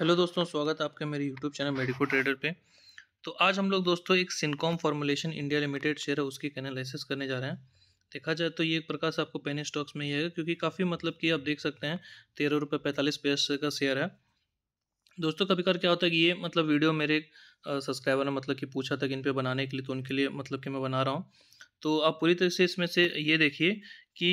hello दोस्तों स्वागत है आपका मेरे यूट्यूब चैनल मेडिको ट्रेडर पे तो आज हम लोग दोस्तों एक Syncom formulation India limited share है उसकी एनालिसिस करने जा रहे हैं देखा जाए तो ये एक प्रकार से आपको पेनी स्टॉक्स में ही आएगा क्योंकि काफ़ी मतलब कि आप देख सकते हैं तेरह रुपये पैंतालीस पैसे का शेयर है दोस्तों कभी कभी क्या होता है कि ये मतलब वीडियो मेरे सब्सक्राइबर ने मतलब कि पूछा था कि इन पर बनाने के लिए तो उनके लिए मतलब कि मैं बना रहा हूँ तो आप पूरी तरह से इसमें से ये देखिए कि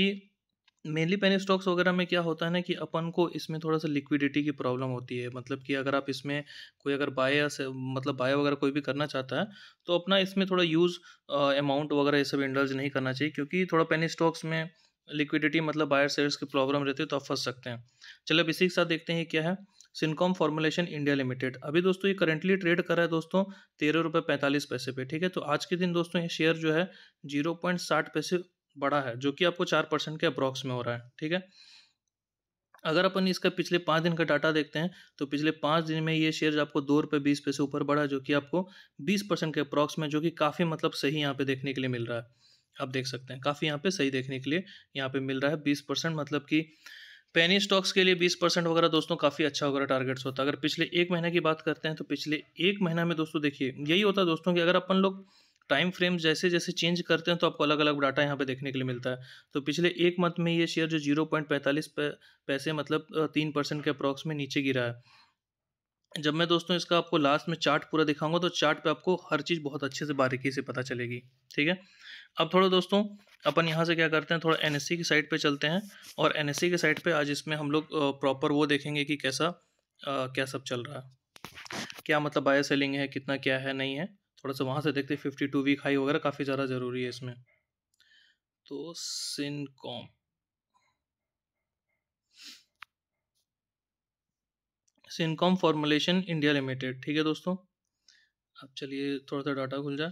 मेनली पेनी स्टॉक्स वगैरह में क्या होता है ना कि अपन को इसमें थोड़ा सा लिक्विडिटी की प्रॉब्लम होती है मतलब कि अगर आप इसमें कोई अगर बाय मतलब बाय वगैरह कोई भी करना चाहता है तो अपना इसमें थोड़ा यूज़ अमाउंट वगैरह ये सब इंडल्ज नहीं करना चाहिए क्योंकि थोड़ा पेनी स्टॉक्स में लिक्विडिटी मतलब बायर सेल्स की प्रॉब्लम रहती है तो आप फंस सकते हैं चलो अब इसी के साथ देखते हैं क्या है सिनकॉम फॉर्मुलेशन इंडिया लिमिटेड अभी दोस्तों ये करेंटली ट्रेड कर रहा है दोस्तों तेरह रुपये पैंतालीस पैसे पे ठीक है तो आज के दिन दोस्तों ये शेयर जो है जीरो पॉइंट साठ पैसे बड़ा है जो कि आपको चार परसेंट के अप्रॉक्स में हो रहा है ठीक है अगर अपन इसका पिछले पाँच दिन का डाटा देखते हैं तो पिछले पाँच दिन में ये शेयर आपको दो रुपये बीस पैसे ऊपर बढ़ा जो कि आपको बीस परसेंट के अप्रॉक्स में जो कि काफ़ी मतलब सही यहाँ पे देखने के लिए मिल रहा है आप देख सकते हैं काफ़ी यहाँ पे सही देखने के लिए यहाँ पे मिल रहा है बीस परसेंट मतलब कि पेनी स्टॉक्स के लिए बीस परसेंट वगैरह दोस्तों काफ़ी अच्छा वगैरह टारगेट्स होता है अगर पिछले एक महीने की बात करते हैं तो पिछले एक महीना में दोस्तों देखिए यही होता है दोस्तों कि अगर अपन लोग टाइम फ्रेम जैसे जैसे चेंज करते हैं तो आपको अलग अलग डाटा यहाँ पे देखने के लिए मिलता है तो पिछले एक मंथ में ये शेयर जो जीरो पॉइंट पैंतालीस पैसे मतलब तीन परसेंट के अप्रॉक्स में नीचे गिरा है जब मैं दोस्तों इसका आपको लास्ट में चार्ट पूरा दिखाऊंगा तो चार्ट पे आपको हर चीज़ बहुत अच्छे से बारीकी से पता चलेगी ठीक है अब थोड़ा दोस्तों अपन यहाँ से क्या करते हैं थोड़ा एन की साइड पर चलते हैं और एन की साइड पर आज इसमें हम लोग प्रॉपर वो देखेंगे कि कैसा क्या सब चल रहा है क्या मतलब बाय सेलिंग है कितना क्या है नहीं है थोड़ा सा वहाँ से देखते फिफ्टी टू वीक हाई वगैरह काफ़ी ज़्यादा ज़रूरी है इसमें तो Syncom Syncom formulation India limited ठीक है दोस्तों अब चलिए थोड़ा सा डाटा खुल जाए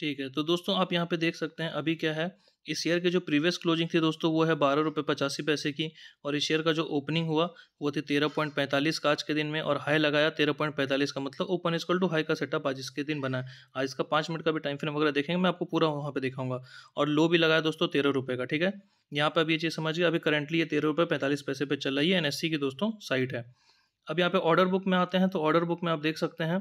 ठीक है तो दोस्तों आप यहाँ पे देख सकते हैं अभी क्या है इस शेयर के जो प्रीवियस क्लोजिंग थी दोस्तों वो है बारह रुपये पचासी पैसे की और इस शेयर का जो ओपनिंग हुआ वो थी तेरह पॉइंट पैंतालीस का आज के दिन में और हाई लगाया तेरह पॉइंट पैंतालीस का मतलब ओपन इजकल टू हाई का सेटअप आज इसके दिन बना है आज इसका पाँच मिनट का भी टाइम फ्रेम वगैरह देखेंगे मैं आपको पूरा वहाँ पर दिखाऊंगा और लो भी लगाया दोस्तों तेरह रुपये का ठीक है यहाँ पर अभी ये चीज़ समझिए अभी करंटली ये तेरह रुपये पैंतालीस पैसे पर चल रही है एन की दोस्तों साइट है अब यहाँ पे ऑर्डर बुक में आते हैं तो ऑर्डर बुक में आप देख सकते हैं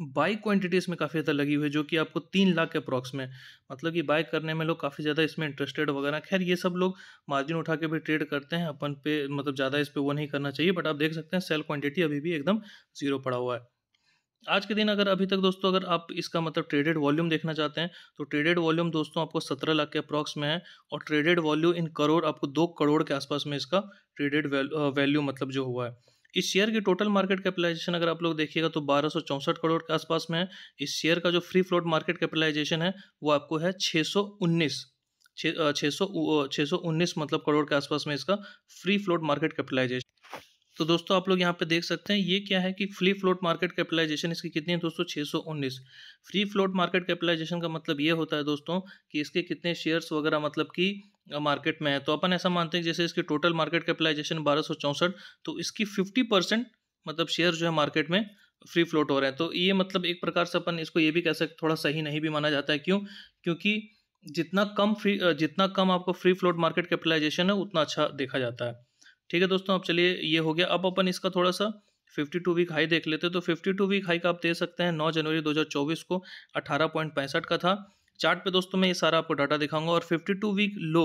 बाई क्वान्टिटी इसमें काफ़ी ज़्यादा लगी हुई है जो कि आपको तीन लाख के अप्रॉक्स में मतलब कि बाय करने में लोग काफ़ी ज़्यादा इसमें इंटरेस्टेड वगैरह खैर ये सब लोग मार्जिन उठा के भी ट्रेड करते हैं अपन पे मतलब ज़्यादा इस पर वो नहीं करना चाहिए बट आप देख सकते हैं सेल क्वांटिटी अभी भी एकदम जीरो पड़ा हुआ है आज के दिन अगर अभी तक दोस्तों अगर आप इसका मतलब ट्रेडेड वॉल्यूम देखना चाहते हैं तो ट्रेडेड वॉल्यूम दोस्तों आपको सत्रह लाख के अप्रॉक्स में है और ट्रेडेड वॉल्यू इन करोड़ आपको दो करोड़ के आसपास में इसका ट्रेडेड वैल्यू मतलब जो हुआ है इस शेयर की टोटल मार्केट कैपिटलाइजेशन अगर आप लोग देखिएगा तो बारह करोड़ के आसपास में है इस शेयर का जो फ्री फ्लोट मार्केट कैपिटलाइजेशन है वो आपको है छः सौ उन्नीस छः सौ मतलब करोड़ के आसपास में इसका फ्री फ्लोट मार्केट कैपिटलाइजेशन तो दोस्तों आप लोग यहाँ पे देख सकते हैं ये क्या है कि फ्री फ्लोट मार्केट कैपिटलाइजेशन इसकी कितनी है दोस्तों 619 फ्री फ्लोट मार्केट कैपिटलाइजेशन का मतलब ये होता है दोस्तों कि इसके कितने शेयर्स वगैरह मतलब कि मार्केट में है तो अपन ऐसा मानते हैं जैसे इसके टोटल मार्केट कैपिटलाइजेशन बारह तो इसकी फिफ्टी मतलब शेयर जो है मार्केट में फ्री फ्लोट हो रहे हैं तो ये मतलब एक प्रकार से अपन इसको ये भी कह सकते थोड़ा सही नहीं भी माना जाता है क्यों क्योंकि जितना कम फ्री जितना कम आपको फ्री फ्लोट मार्केट कैपिटलाइजेशन है उतना अच्छा देखा जाता है ठीक है दोस्तों अब चलिए ये हो गया अब अपन इसका थोड़ा सा 52 वीक हाई देख लेते तो 52 वीक हाई का आप दे सकते हैं 9 जनवरी 2024 को अठारह का था चार्ट पे दोस्तों मैं ये सारा आपको डाटा दिखाऊंगा और 52 वीक लो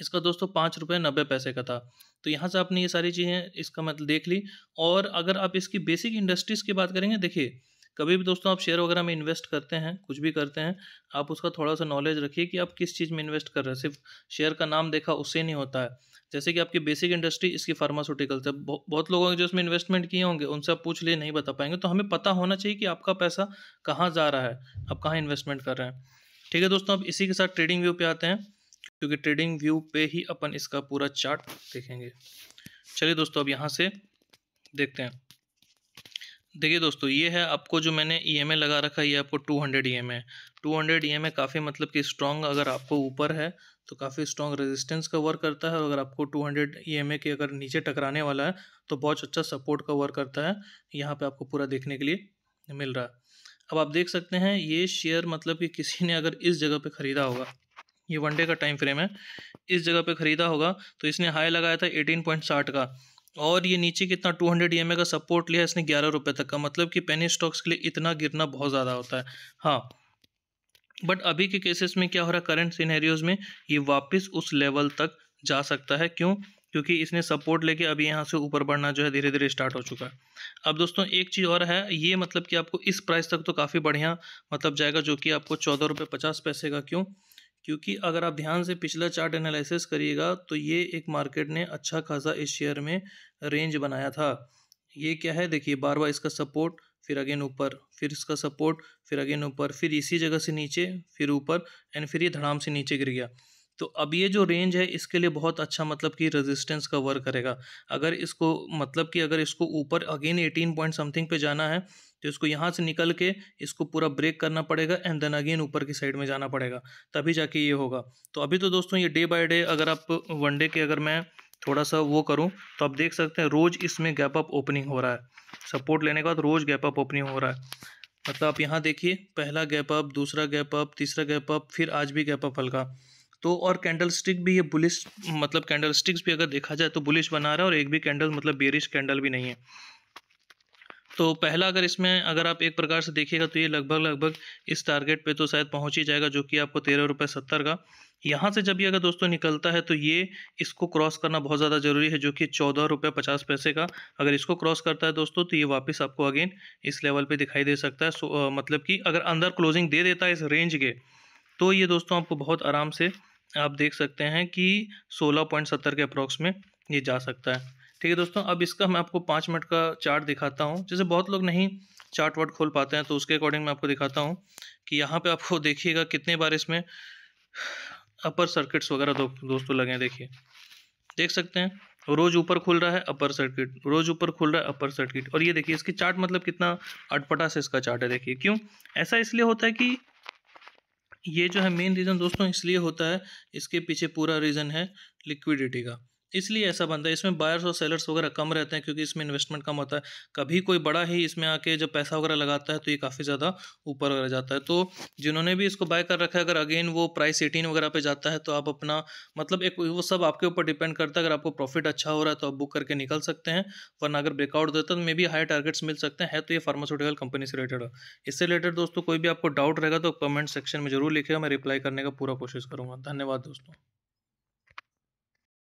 इसका दोस्तों पाँच रुपये नब्बे पैसे का था तो यहाँ से आपने ये सारी चीज़ें इसका मतलब देख ली और अगर आप इसकी बेसिक इंडस्ट्रीज़ की बात करेंगे देखिए कभी भी दोस्तों आप शेयर वगैरह में इन्वेस्ट करते हैं कुछ भी करते हैं आप उसका थोड़ा सा नॉलेज रखिए कि आप किस चीज़ में इन्वेस्ट कर रहे हैं सिर्फ शेयर का नाम देखा उससे नहीं होता है जैसे कि आपकी बेसिक इंडस्ट्री इसकी फार्मास्यूटिकल्स है बहुत लोगों ने जो उसमें इन्वेस्टमेंट किए होंगे उनसे आप पूछ लिए नहीं बता पाएंगे तो हमें पता होना चाहिए कि आपका पैसा कहाँ जा रहा है आप कहाँ इन्वेस्टमेंट कर रहे हैं ठीक है दोस्तों अब इसी के साथ ट्रेडिंग व्यू पे आते हैं क्योंकि ट्रेडिंग व्यू पे ही अपन इसका पूरा चार्ट देखेंगे चलिए दोस्तों अब यहाँ से देखते हैं देखिए दोस्तों ये है आपको जो मैंने ई e एम लगा रखा है ये आपको टू हंड्रेड ई एम है टू हंड्रेड ई एम काफ़ी मतलब कि स्ट्रॉन्ग अगर आपको ऊपर है तो काफ़ी स्ट्रॉन्ग रेजिस्टेंस का वर्क करता है और अगर आपको 200 हंड्रेड ई एम के अगर नीचे टकराने वाला है तो बहुत अच्छा सपोर्ट का वर्क करता है यहाँ पे आपको पूरा देखने के लिए मिल रहा है अब आप देख सकते हैं ये शेयर मतलब कि किसी ने अगर इस जगह पर ख़रीदा होगा ये वनडे का टाइम फ्रेम है इस जगह पर ख़रीदा होगा तो इसने हाई लगाया था साठ का और ये नीचे कितना 200 हंड्रेड का सपोर्ट लिया इसने ग्यारह रुपये तक का मतलब कि पेनी स्टॉक्स के लिए इतना गिरना बहुत ज़्यादा होता है हाँ बट अभी के केसेस में क्या हो रहा है करंट सीनेरियोज में ये वापस उस लेवल तक जा सकता है क्यों क्योंकि इसने सपोर्ट लेके अभी यहाँ से ऊपर बढ़ना जो है धीरे धीरे स्टार्ट हो चुका है अब दोस्तों एक चीज़ और है ये मतलब कि आपको इस प्राइस तक तो काफ़ी बढ़िया मतलब जाएगा जो कि आपको चौदह रुपये पचास पैसे का क्यों क्योंकि अगर आप ध्यान से पिछला चार्ट एनालिसिस करिएगा तो ये एक मार्केट ने अच्छा खासा इस शेयर में रेंज बनाया था ये क्या है देखिए बार बार इसका सपोर्ट फिर अगेन ऊपर फिर इसका सपोर्ट फिर अगेन ऊपर फिर इसी जगह से नीचे फिर ऊपर एंड फिर ये धड़ाम से नीचे गिर गया तो अब ये जो रेंज है इसके लिए बहुत अच्छा मतलब कि रेजिस्टेंस का वर्क करेगा अगर इसको मतलब कि अगर इसको ऊपर अगेन एटीन पॉइंट समथिंग पे जाना है तो इसको यहाँ से निकल के इसको पूरा ब्रेक करना पड़ेगा एंड देन अगेन ऊपर की साइड में जाना पड़ेगा तभी जाके ये होगा तो अभी तो दोस्तों ये डे बाय डे अगर आप वनडे के अगर मैं थोड़ा सा वो करूँ तो आप देख सकते हैं रोज़ इसमें गैप अप ओपनिंग हो रहा है सपोर्ट लेने के बाद रोज़ गैप अप ओपनिंग हो रहा है मतलब आप यहाँ देखिए पहला गैप अप दूसरा गैप अप तीसरा गैप अप फिर आज भी गैप अप हल्का तो और कैंडल स्टिक भी ये बुलिश मतलब कैंडल स्टिक्स भी अगर देखा जाए तो बुलिश बना रहा है और एक भी कैंडल मतलब बेरिश कैंडल भी नहीं है तो पहला अगर इसमें अगर आप एक प्रकार से देखिएगा तो ये लगभग लगभग इस टारगेट पे तो शायद पहुंच ही जाएगा जो कि आपको तेरह रुपये सत्तर का यहाँ से जब ये अगर दोस्तों निकलता है तो ये इसको क्रॉस करना बहुत ज़्यादा ज़रूरी है जो कि चौदह रुपये पचास पैसे का अगर इसको क्रॉस करता है दोस्तों तो ये वापस आपको अगेन इस लेवल पर दिखाई दे सकता है सो, आ, मतलब कि अगर अंदर क्लोजिंग दे देता है इस रेंज के तो ये दोस्तों आपको बहुत आराम से आप देख सकते हैं कि सत्तर के अप्रॉक्स में ये जा सकता है ठीक है दोस्तों अब इसका मैं आपको पाँच मिनट का चार्ट दिखाता हूँ जैसे बहुत लोग नहीं चार्ट वार्ट खोल पाते हैं तो उसके अकॉर्डिंग मैं आपको दिखाता हूँ कि यहाँ पे आपको देखिएगा कितने बार इसमें अपर सर्किट्स वगैरह दो, दोस्तों लगे हैं देखिए देख सकते हैं रोज़ ऊपर खुल रहा है अपर सर्किट रोज़ ऊपर खुल रहा है अपर सर्किट और ये देखिए इसकी चार्ट मतलब कितना अटपटा से इसका चार्ट है देखिए क्यों ऐसा इसलिए होता है कि ये जो है मेन रीज़न दोस्तों इसलिए होता है इसके पीछे पूरा रीज़न है लिक्विडिटी का इसलिए ऐसा बनता है इसमें बायर्स और सेलर्स वगैरह कम रहते हैं क्योंकि इसमें इन्वेस्टमेंट कम होता है कभी कोई बड़ा ही इसमें आके जब पैसा वगैरह लगाता है तो ये काफ़ी ज़्यादा ऊपर वगैरह जाता है तो जिन्होंने भी इसको बाय कर रखा है अगर अगेन वो प्राइस एटीन वगैरह पे जाता है तो आप अपना मतलब एक वो सब आपके ऊपर डिपेंड करता है अगर आपको प्रॉफिट अच्छा हो रहा है तो आप बुक करके निकल सकते हैं वरना अगर ब्रेकआउट देता है तो मे बी हाई टारगेट्स मिल सकते हैं तो ये फार्मास्यूटिकल कंपनी से रिलेटेड है इससे रिलेटेड दोस्तों कोई भी आपको डाउट रहेगा तो कमेंट सेक्शन में जरूर लिखेगा मैं रिप्लाई करने का पूरा कोशिश करूँगा धन्यवाद दोस्तों